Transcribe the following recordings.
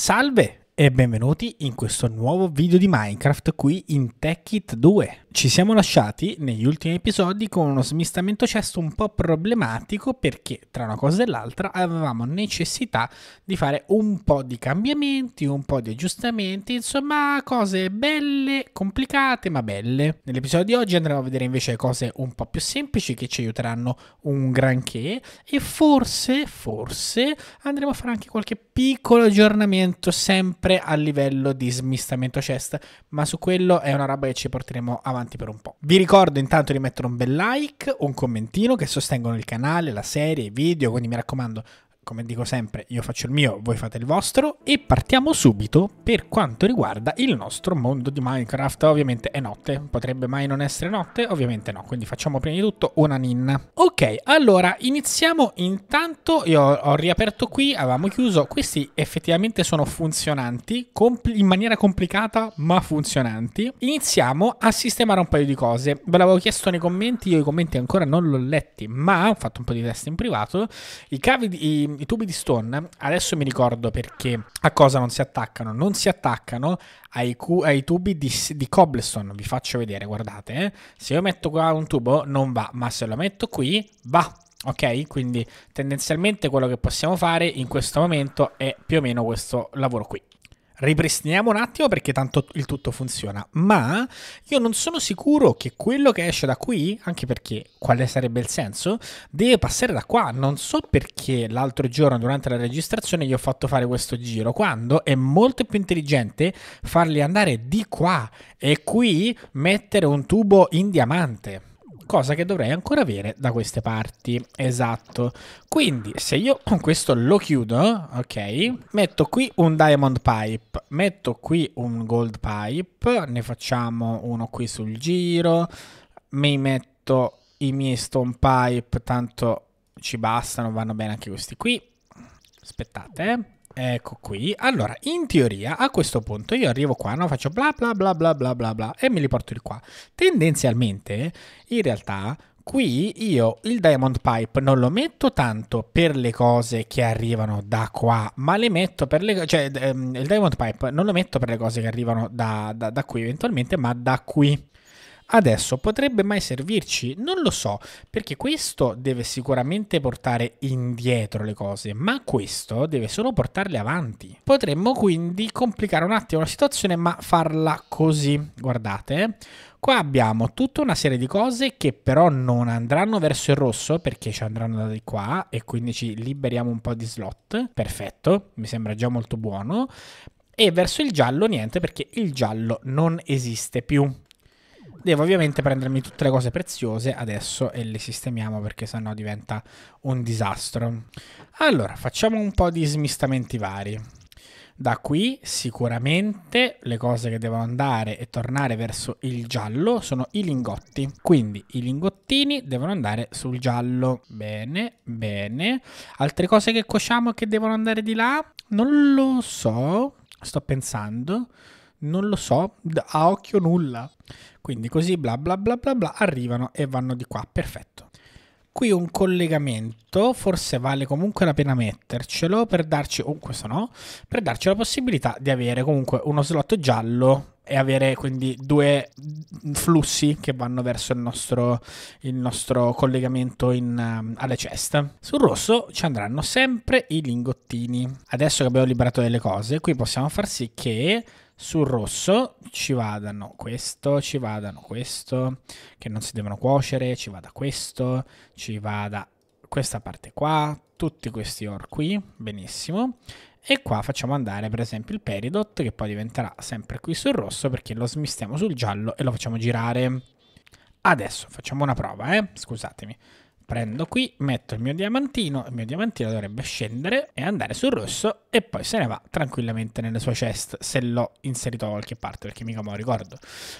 Salve e benvenuti in questo nuovo video di Minecraft qui in TechKit 2. Ci siamo lasciati negli ultimi episodi con uno smistamento cesto un po' problematico perché tra una cosa e l'altra avevamo necessità di fare un po' di cambiamenti, un po' di aggiustamenti, insomma cose belle, complicate ma belle. Nell'episodio di oggi andremo a vedere invece cose un po' più semplici che ci aiuteranno un granché e forse, forse andremo a fare anche qualche piccolo aggiornamento sempre a livello di smistamento cesto, ma su quello è una roba che ci porteremo avanti avanti per un po'. Vi ricordo intanto di mettere un bel like, un commentino che sostengono il canale, la serie, i video, quindi mi raccomando come dico sempre, io faccio il mio, voi fate il vostro e partiamo subito per quanto riguarda il nostro mondo di Minecraft. Ovviamente è notte, potrebbe mai non essere notte? Ovviamente no, quindi facciamo prima di tutto una ninna. Ok, allora iniziamo intanto, io ho riaperto qui, avevamo chiuso, questi effettivamente sono funzionanti, in maniera complicata ma funzionanti. Iniziamo a sistemare un paio di cose, ve l'avevo chiesto nei commenti, io i commenti ancora non l'ho letti, ma ho fatto un po' di test in privato, i cavi di i tubi di Stone, adesso mi ricordo perché a cosa non si attaccano, non si attaccano ai, cu- ai tubi di, di, cobblestone, vi faccio vedere, guardate, eh. se io metto qua un tubo non va, ma se lo metto qui va. Ok, quindi tendenzialmente quello che possiamo fare in questo momento è più o meno questo lavoro qui ripristiniamo un attimo perché tanto il tutto funziona, ma io non sono sicuro che quello che esce da qui, anche perché quale sarebbe il senso, deve passare da qua. Non so perché l'altro giorno durante la registrazione gli ho fatto fare questo giro, quando è molto più intelligente farli andare di qua e qui mettere un tubo in diamante cosa che dovrei ancora avere da queste parti. Esatto. Quindi se io con questo lo chiudo, ok, metto qui un diamond pipe, metto qui un gold pipe, ne facciamo uno qui sul giro, mi metto i miei stone pipe, tanto ci bastano, vanno bene anche questi qui. Aspettate, eh. Ecco qui. Allora, in teoria, a questo punto io arrivo qua, no? faccio bla bla bla bla bla bla bla e me li porto di qua. Tendenzialmente, in realtà, qui io il diamond pipe non lo metto tanto per le cose che arrivano da qua, ma le metto per le cose, cioè ehm, il diamond pipe non lo metto per le cose che arrivano da, da, da qui eventualmente, ma da qui. Adesso potrebbe mai servirci? Non lo so, perché questo deve sicuramente portare indietro le cose, ma questo deve solo portarle avanti. Potremmo quindi complicare un attimo la situazione, ma farla così. Guardate, eh. qua abbiamo tutta una serie di cose che però non andranno verso il rosso, perché ci andranno da di qua, e quindi ci liberiamo un po' di slot. Perfetto, mi sembra già molto buono. E verso il giallo niente, perché il giallo non esiste più devo ovviamente prendermi tutte le cose preziose adesso e le sistemiamo perché sennò diventa un disastro. Allora, facciamo un po' di smistamenti vari. Da qui sicuramente le cose che devono andare e tornare verso il giallo sono i lingotti. Quindi i lingottini devono andare sul giallo. Bene, bene. Altre cose che cosciamo che devono andare di là? Non lo so. Sto pensando. Non lo so. A occhio nulla. Quindi così bla bla bla bla bla arrivano e vanno di qua, perfetto. Qui un collegamento, forse vale comunque la pena mettercelo per darci, oh, questo no, per darci la possibilità di avere comunque uno slot giallo e avere quindi due flussi che vanno verso il nostro, il nostro collegamento in, um, alle ceste. Sul rosso ci andranno sempre i lingottini. Adesso che abbiamo liberato delle cose, qui possiamo far sì che sul rosso ci vadano questo, ci vadano questo, che non si devono cuocere, ci vada questo, ci vada questa parte qua, tutti questi or qui, benissimo. E qua facciamo andare per esempio il peridot che poi diventerà sempre qui sul rosso perché lo smistiamo sul giallo e lo facciamo girare. Adesso facciamo una prova, eh? scusatemi prendo qui, metto il mio diamantino, il mio diamantino dovrebbe scendere e andare sul rosso e poi se ne va tranquillamente nella sua chest se l'ho inserito da qualche parte perché mica me lo ricordo.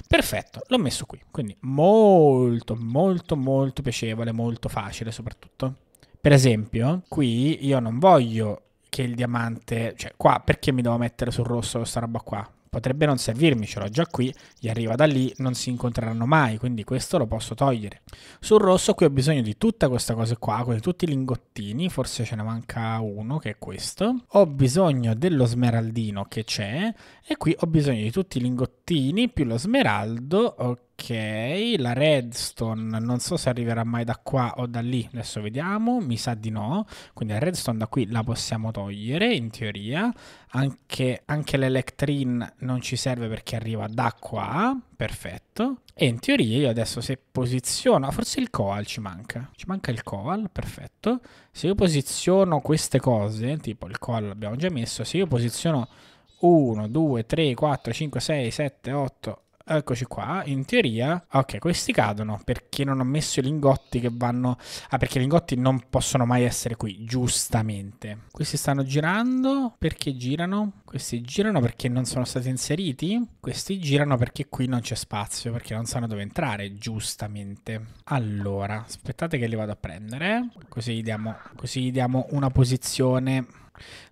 Perfetto, l'ho messo qui, quindi molto molto molto piacevole, molto facile soprattutto. Per esempio, qui io non voglio che il diamante, cioè qua perché mi devo mettere sul rosso questa roba qua? potrebbe non servirmi, ce l'ho già qui, gli arriva da lì, non si incontreranno mai, quindi questo lo posso togliere. Sul rosso qui ho bisogno di tutta questa cosa qua, quindi tutti i lingottini, forse ce ne manca uno che è questo. Ho bisogno dello smeraldino che c'è e qui ho bisogno di tutti i lingottini più lo smeraldo, ok Ok, la redstone non so se arriverà mai da qua o da lì, adesso vediamo, mi sa di no, quindi la redstone da qui la possiamo togliere in teoria, anche, anche l'electrin non ci serve perché arriva da qua, perfetto, e in teoria io adesso se posiziono, ah, forse il coal ci manca, ci manca il coal, perfetto, se io posiziono queste cose, tipo il coal l'abbiamo già messo, se io posiziono 1, 2, 3, 4, 5, 6, 7, 8, Eccoci qua, in teoria, ok, questi cadono perché non ho messo i lingotti che vanno... Ah, perché i lingotti non possono mai essere qui, giustamente. Questi stanno girando, perché girano? Questi girano perché non sono stati inseriti? Questi girano perché qui non c'è spazio, perché non sanno dove entrare, giustamente. Allora, aspettate che li vado a prendere, così gli diamo, così gli diamo una posizione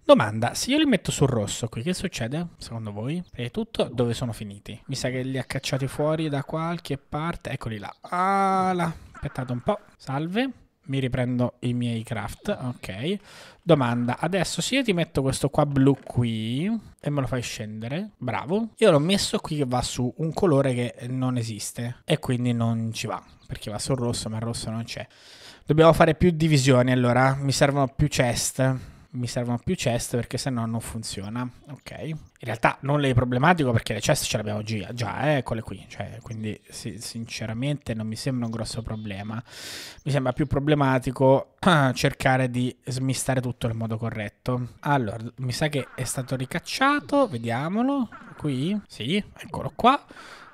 Domanda, se io li metto sul rosso qui, che succede secondo voi? Prima di tutto, dove sono finiti? Mi sa che li ha cacciati fuori da qualche parte. Eccoli là. Ah, là. Aspettate un po'. Salve. Mi riprendo i miei craft. Ok. Domanda, adesso se io ti metto questo qua blu qui e me lo fai scendere, bravo. Io l'ho messo qui che va su un colore che non esiste e quindi non ci va, perché va sul rosso ma il rosso non c'è. Dobbiamo fare più divisioni allora, mi servono più chest mi servono più chest perché sennò non funziona. Ok. In realtà non le è problematico perché le chest ce le abbiamo già, già eh, eccole qui. Cioè, quindi sì, sinceramente non mi sembra un grosso problema. Mi sembra più problematico cercare di smistare tutto nel modo corretto. Allora, mi sa che è stato ricacciato. Vediamolo. Qui. Sì, eccolo qua.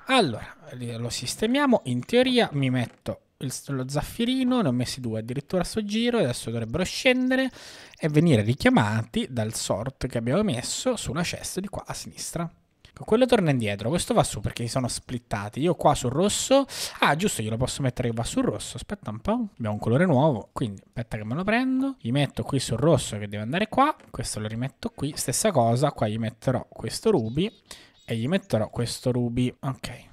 Allora, lo sistemiamo. In teoria mi metto il, lo zaffirino, ne ho messi due addirittura a sto giro e adesso dovrebbero scendere e venire richiamati dal sort che abbiamo messo sulla cesta di qua a sinistra. Quello torna indietro, questo va su perché si sono splittati. Io qua sul rosso... Ah, giusto, glielo posso mettere che va sul rosso. Aspetta un po'. Abbiamo un colore nuovo, quindi aspetta che me lo prendo. Gli metto qui sul rosso che deve andare qua. Questo lo rimetto qui. Stessa cosa, qua gli metterò questo ruby e gli metterò questo ruby. Ok.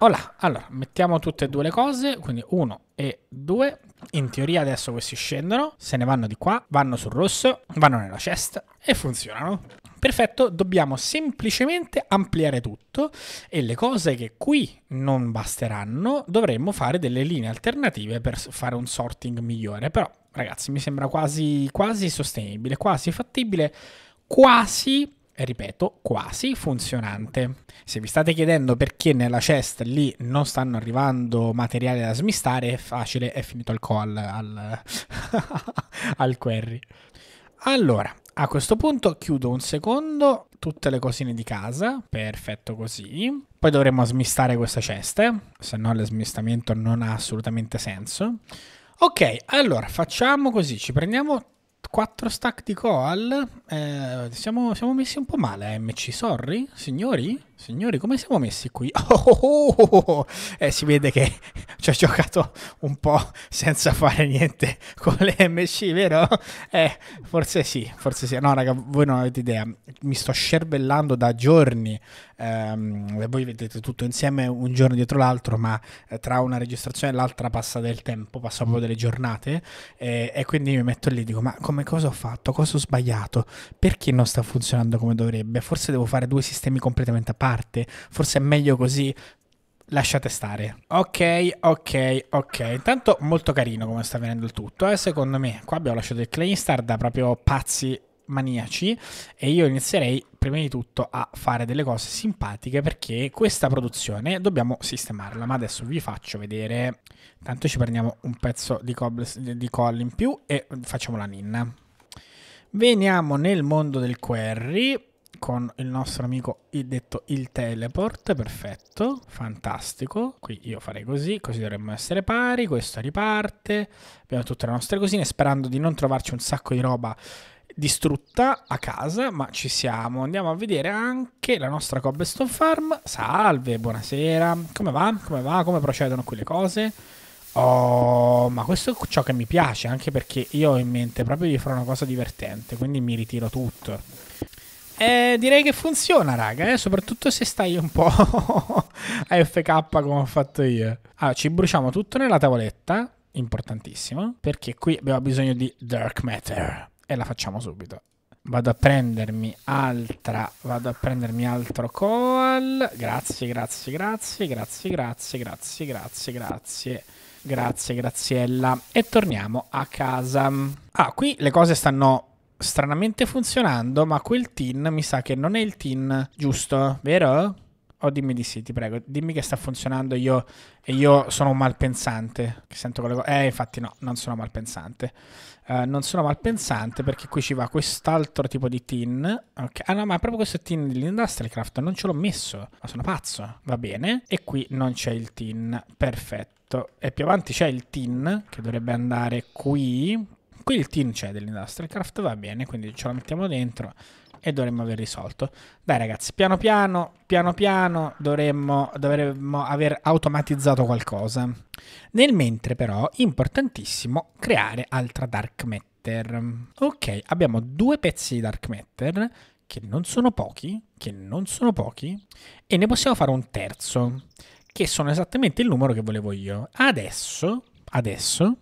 Olà, allora mettiamo tutte e due le cose, quindi 1 e 2. In teoria adesso questi scendono, se ne vanno di qua, vanno sul rosso, vanno nella chest e funzionano. Perfetto, dobbiamo semplicemente ampliare tutto e le cose che qui non basteranno dovremmo fare delle linee alternative per fare un sorting migliore, però ragazzi mi sembra quasi, quasi sostenibile, quasi fattibile, quasi ripeto, quasi funzionante. Se vi state chiedendo perché nella chest lì non stanno arrivando materiali da smistare, è facile, è finito il call al, al query. Allora, a questo punto chiudo un secondo tutte le cosine di casa, perfetto così. Poi dovremo smistare queste ceste, eh, se no smistamento non ha assolutamente senso. Ok, allora facciamo così, ci prendiamo 4 stack di Koal. Eh, siamo, siamo messi un po' male, MC, sorry, signori. Signori, come siamo messi qui? Oh, oh, oh, oh, oh, eh, si vede che ci ho giocato un po' senza fare niente con le MC, vero? Eh, forse sì, forse sì. No, raga, voi non avete idea. Mi sto scervellando da giorni. Um, voi vedete tutto insieme un giorno dietro l'altro, ma eh, tra una registrazione e l'altra passa del tempo, passano proprio delle giornate. Eh, e quindi mi metto lì e dico, ma come cosa ho fatto? Cosa ho sbagliato? Perché non sta funzionando come dovrebbe? Forse devo fare due sistemi completamente a parte parte. Forse è meglio così. Lasciate stare. Ok, ok, ok. Intanto molto carino come sta venendo il tutto, eh, secondo me. Qua abbiamo lasciato il Claying Star da proprio pazzi maniaci e io inizierei prima di tutto a fare delle cose simpatiche perché questa produzione dobbiamo sistemarla ma adesso vi faccio vedere intanto ci prendiamo un pezzo di, di call in più e facciamo la ninna veniamo nel mondo del query con il nostro amico il detto il teleport, perfetto, fantastico. Qui io farei così, così dovremmo essere pari, questo riparte, abbiamo tutte le nostre cosine, sperando di non trovarci un sacco di roba distrutta a casa, ma ci siamo. Andiamo a vedere anche la nostra cobblestone farm. Salve, buonasera, come va? Come va? Come procedono qui le cose? Oh, ma questo è ciò che mi piace, anche perché io ho in mente proprio di fare una cosa divertente, quindi mi ritiro tutto. Eh, direi che funziona, raga, eh? soprattutto se stai un po' AFK come ho fatto io. Allora, ci bruciamo tutto nella tavoletta, importantissimo, perché qui abbiamo bisogno di dark matter e la facciamo subito. Vado a prendermi altra, vado a prendermi altro coal. Grazie, grazie, grazie, grazie, grazie, grazie, grazie, grazie. Grazie, Graziella. E torniamo a casa. Ah, qui le cose stanno stranamente funzionando, ma quel tin mi sa che non è il tin giusto, vero? O oh, dimmi di sì, ti prego, dimmi che sta funzionando io e io sono un malpensante. Che sento quelle cose. Eh, infatti no, non sono malpensante. Uh, non sono malpensante perché qui ci va quest'altro tipo di tin. Okay. Ah no, ma proprio questo tin dell'Industrial Craft non ce l'ho messo, ma sono pazzo. Va bene. E qui non c'è il tin. Perfetto. E più avanti c'è il tin che dovrebbe andare qui qui il team c'è dell'Industrial Craft, va bene, quindi ce la mettiamo dentro e dovremmo aver risolto. Dai ragazzi, piano piano, piano piano dovremmo, dovremmo aver automatizzato qualcosa. Nel mentre però, importantissimo, creare altra Dark Matter. Ok, abbiamo due pezzi di Dark Matter, che non sono pochi, che non sono pochi, e ne possiamo fare un terzo, che sono esattamente il numero che volevo io. Adesso, adesso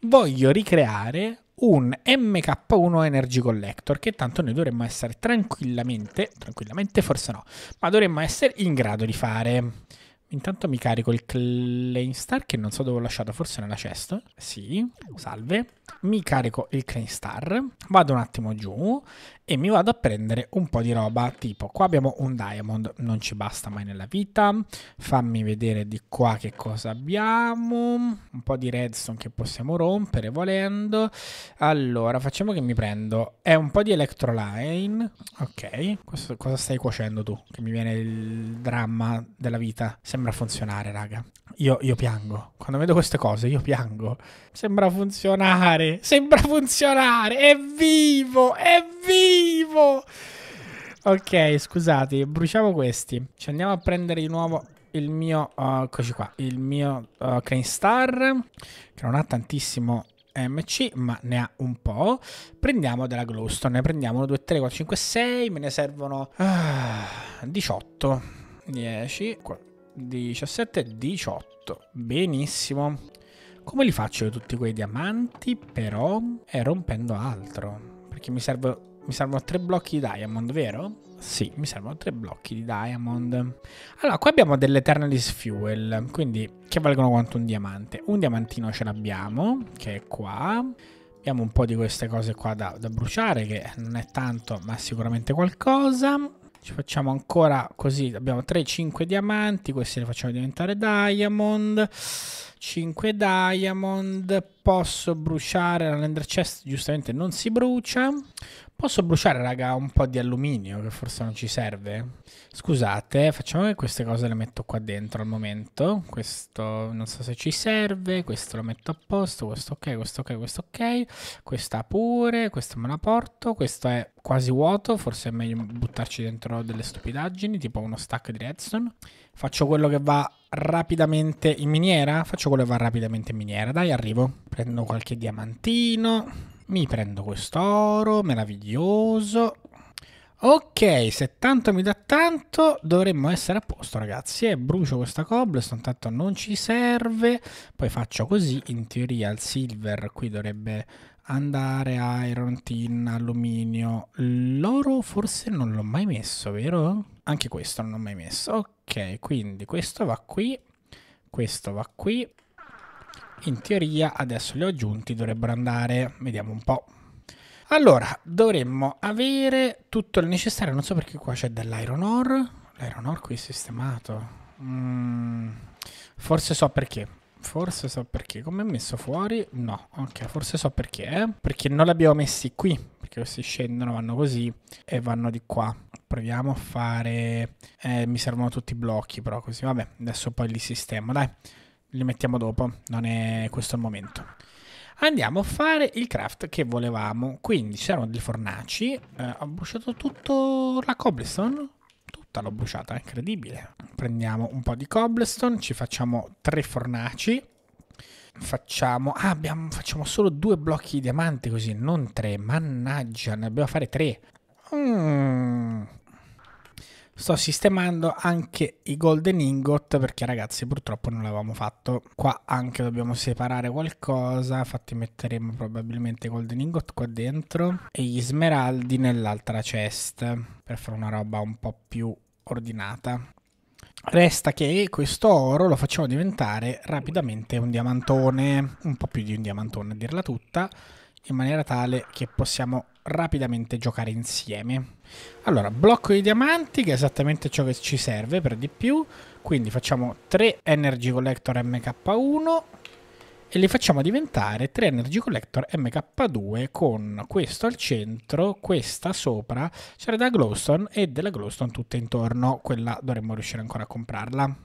voglio ricreare un MK1 Energy Collector che tanto noi dovremmo essere tranquillamente, tranquillamente forse no, ma dovremmo essere in grado di fare. Intanto mi carico il Claim Star che non so dove ho lasciato, forse nella cesta. Sì, salve mi carico il Cleanstar, vado un attimo giù e mi vado a prendere un po' di roba, tipo qua abbiamo un diamond, non ci basta mai nella vita, fammi vedere di qua che cosa abbiamo, un po' di redstone che possiamo rompere volendo, allora facciamo che mi prendo, è un po' di electroline, ok, Questo, cosa stai cuocendo tu? Che mi viene il dramma della vita, sembra funzionare raga, io, io, piango. Quando vedo queste cose, io piango. Sembra funzionare. Sembra funzionare. È vivo. È vivo. Ok, scusate, bruciamo questi. Ci andiamo a prendere di nuovo il mio... Uh, eccoci qua. Il mio uh, Crane Star. Che non ha tantissimo MC, ma ne ha un po'. Prendiamo della Glowstone. Ne prendiamo 1, 2, 3, 4, 5, 6. Me ne servono... Uh, 18. 10, 4, 17 18. Benissimo. Come li faccio tutti quei diamanti però? È eh, rompendo altro. Perché mi, serve, mi servono tre blocchi di diamond, vero? Sì, mi servono tre blocchi di diamond. Allora, qua abbiamo delle Eternalis Fuel, quindi che valgono quanto un diamante. Un diamantino ce l'abbiamo, che è qua. Abbiamo un po' di queste cose qua da, da bruciare, che non è tanto, ma sicuramente qualcosa. Ci facciamo ancora così, abbiamo 3-5 diamanti, questi li facciamo diventare diamond. 5 diamond, posso bruciare la nether chest, giustamente non si brucia. Posso bruciare, raga, un po' di alluminio che forse non ci serve. Scusate, facciamo che queste cose le metto qua dentro al momento. Questo non so se ci serve, questo lo metto a posto, questo ok, questo ok, questo ok. Questa pure, questo me la porto, questo è quasi vuoto, forse è meglio buttarci dentro delle stupidaggini, tipo uno stack di redstone. Faccio quello che va rapidamente in miniera? Faccio quello che va rapidamente in miniera. Dai, arrivo. Prendo qualche diamantino. Mi prendo quest'oro, meraviglioso. Ok, se tanto mi dà tanto, dovremmo essere a posto, ragazzi. E brucio questa cobblestone, tanto non ci serve. Poi faccio così, in teoria il silver qui dovrebbe andare iron tin, alluminio. L'oro forse non l'ho mai messo, vero? anche questo non ho mai messo. Ok, quindi questo va qui, questo va qui. In teoria adesso li ho aggiunti, dovrebbero andare, vediamo un po'. Allora, dovremmo avere tutto il necessario, non so perché qua c'è dell'iron ore. L'iron ore qui è sistemato. Mm, forse so perché. Forse so perché. Come è messo fuori? No, ok, forse so perché. Eh? Perché non li abbiamo messi qui. Perché questi scendono, vanno così e vanno di qua proviamo a fare... Eh, mi servono tutti i blocchi però così, vabbè, adesso poi li sistemo, dai, li mettiamo dopo, non è questo il momento. Andiamo a fare il craft che volevamo, quindi c'erano delle fornaci, eh, ho bruciato tutto la cobblestone, tutta l'ho bruciata, è incredibile. Prendiamo un po' di cobblestone, ci facciamo tre fornaci, facciamo... Ah, abbiamo, facciamo solo due blocchi di diamante così, non tre. Mannaggia, ne dobbiamo fare tre. Mm. Sto sistemando anche i golden ingot perché ragazzi purtroppo non l'avevamo fatto. Qua anche dobbiamo separare qualcosa, infatti metteremo probabilmente i golden ingot qua dentro e gli smeraldi nell'altra chest per fare una roba un po' più ordinata. Resta che questo oro lo facciamo diventare rapidamente un diamantone, un po' più di un diamantone a dirla tutta, in maniera tale che possiamo rapidamente giocare insieme. Allora, blocco di diamanti, che è esattamente ciò che ci serve per di più. Quindi facciamo 3 Energy Collector MK1 e li facciamo diventare 3 Energy Collector MK2 con questo al centro, questa sopra, c'era da Glowstone e della Glowstone tutta intorno. Quella dovremmo riuscire ancora a comprarla.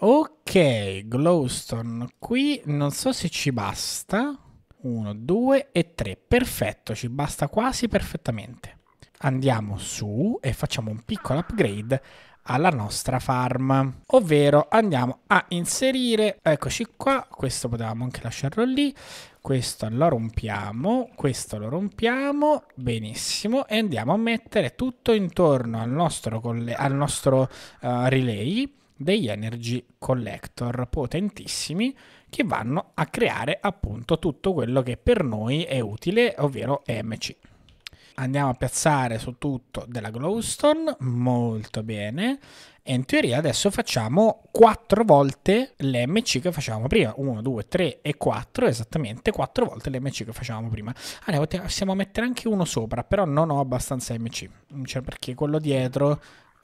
Ok, Glowstone qui non so se ci basta 1, 2 e 3. Perfetto, ci basta quasi perfettamente. Andiamo su e facciamo un piccolo upgrade alla nostra farm, ovvero andiamo a inserire, eccoci qua, questo potevamo anche lasciarlo lì, questo lo rompiamo, questo lo rompiamo, benissimo, e andiamo a mettere tutto intorno al nostro, al nostro uh, relay degli energy collector potentissimi, che vanno a creare appunto tutto quello che per noi è utile, ovvero EMC. Andiamo a piazzare su tutto della glowstone, molto bene, e in teoria adesso facciamo 4 volte l'MC che facevamo prima, 1, 2, 3 e 4, esattamente 4 volte l'MC che facevamo prima. Allora, ah, possiamo mettere anche uno sopra, però non ho abbastanza MC, cioè perché quello dietro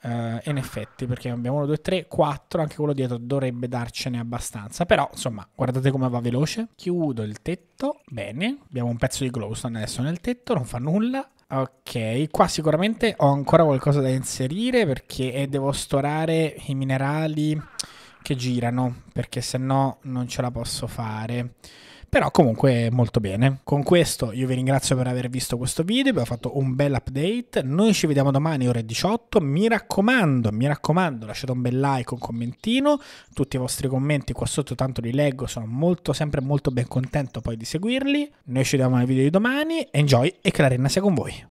Uh, in effetti, perché abbiamo 1, 2, 3, 4, anche quello dietro dovrebbe darcene abbastanza. Però, insomma, guardate come va veloce. Chiudo il tetto, bene. Abbiamo un pezzo di glowstone adesso nel tetto, non fa nulla. Ok, qua sicuramente ho ancora qualcosa da inserire perché devo storare i minerali che girano, perché se no non ce la posso fare però comunque molto bene. Con questo io vi ringrazio per aver visto questo video, abbiamo fatto un bel update, noi ci vediamo domani ore 18, mi raccomando, mi raccomando, lasciate un bel like, un commentino, tutti i vostri commenti qua sotto tanto li leggo, sono molto sempre molto ben contento poi di seguirli, noi ci vediamo nel video di domani, enjoy e che la renna sia con voi.